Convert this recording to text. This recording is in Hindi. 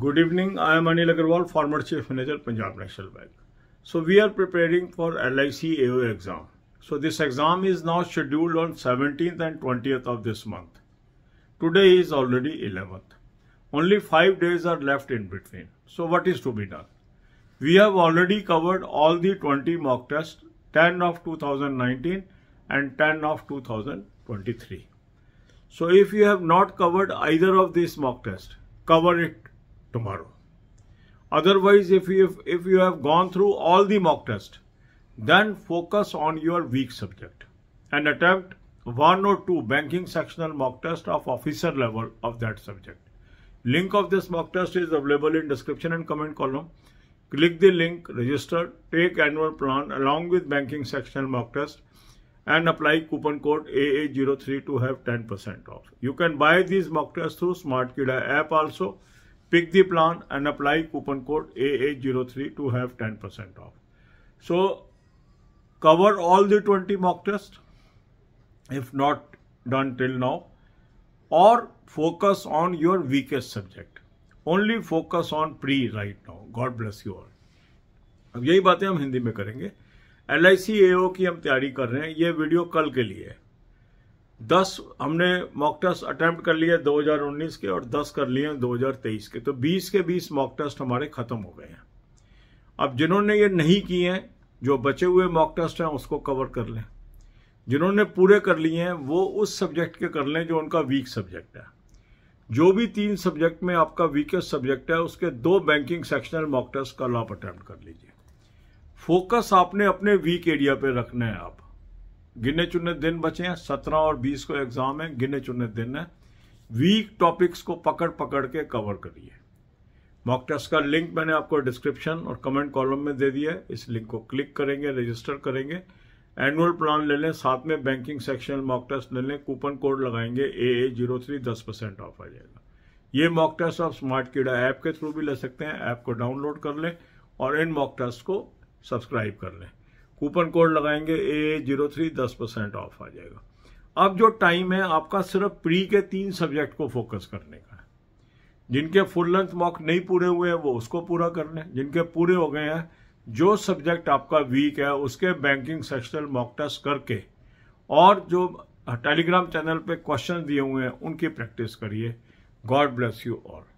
Good evening, I am Anil Agarwal, former Chief Manager, Punjab National Bank. So we are preparing for LIC AO exam. So this exam is now scheduled on 17th and 20th of this month. Today is already 11th. Only 5 days are left in between. So what is to be done? We have already covered all the 20 mock tests, 10 of 2019 and 10 of 2023. So if you have not covered either of these mock tests, cover it tomorrow. Otherwise, if you, have, if you have gone through all the mock test, then focus on your weak subject and attempt one or two banking sectional mock test of officer level of that subject. Link of this mock test is available in description and comment column. Click the link, register, take annual plan along with banking sectional mock test and apply coupon code AA03 to have 10% off. You can buy these mock tests through SmartKida app also. pick the plan and apply coupon code AA03 to have 10% off. So cover all the 20 mock tests if not done till now or focus on your weakest subject. Only focus on pre right now. God bless you all. अब यही बातें हम हिंदी में करेंगे एल आई की हम तैयारी कर रहे हैं ये वीडियो कल के लिए है दस हमने मॉक टेस्ट अटेम्प्ट कर लिए 2019 के और दस कर लिए 2023 के तो बीस के बीस मॉक टेस्ट हमारे ख़त्म हो गए हैं अब जिन्होंने ये नहीं किए हैं जो बचे हुए मॉक टेस्ट हैं उसको कवर कर लें जिन्होंने पूरे कर लिए हैं वो उस सब्जेक्ट के कर लें जो उनका वीक सब्जेक्ट है जो भी तीन सब्जेक्ट में आपका वीकेस्ट सब्जेक्ट है उसके दो बैंकिंग सेक्शनल मॉक टेस्ट कल आप अटैम्प्ट कर लीजिए फोकस आपने अपने वीक एरिया पे रखना है आप गिने चुने दिन बचे हैं सत्रह और बीस को एग्जाम है गिने चुने दिन है वीक टॉपिक्स को पकड़ पकड़ के कवर करिए मॉक टेस्ट का लिंक मैंने आपको डिस्क्रिप्शन और कमेंट कॉलम में दे दिया है इस लिंक को क्लिक करेंगे रजिस्टर करेंगे एनुअल प्लान ले लें साथ में बैंकिंग सेक्शन मॉक टेस्ट ले लें कूपन कोड लगाएंगे ए ए जीरो थ्री दस परसेंट ऑफ आ जाएगा ये मॉक टेस्ट आप स्मार्ट कीड़ा ऐप के थ्रू भी ले सकते हैं ऐप को डाउनलोड कर लें और इन मॉक टेस्ट को सब्सक्राइब कर लें कूपन कोड लगाएंगे ए जीरो थ्री दस परसेंट ऑफ आ जाएगा अब जो टाइम है आपका सिर्फ प्री के तीन सब्जेक्ट को फोकस करने का है जिनके फुल लेंथ मॉक नहीं पूरे हुए हैं वो उसको पूरा कर लें जिनके पूरे हो गए हैं जो सब्जेक्ट आपका वीक है उसके बैंकिंग सेक्शनल मॉक टेस्ट करके और जो टेलीग्राम चैनल पे क्वेश्चन दिए हुए हैं उनकी प्रैक्टिस करिए गॉड ब्लेस यू ऑल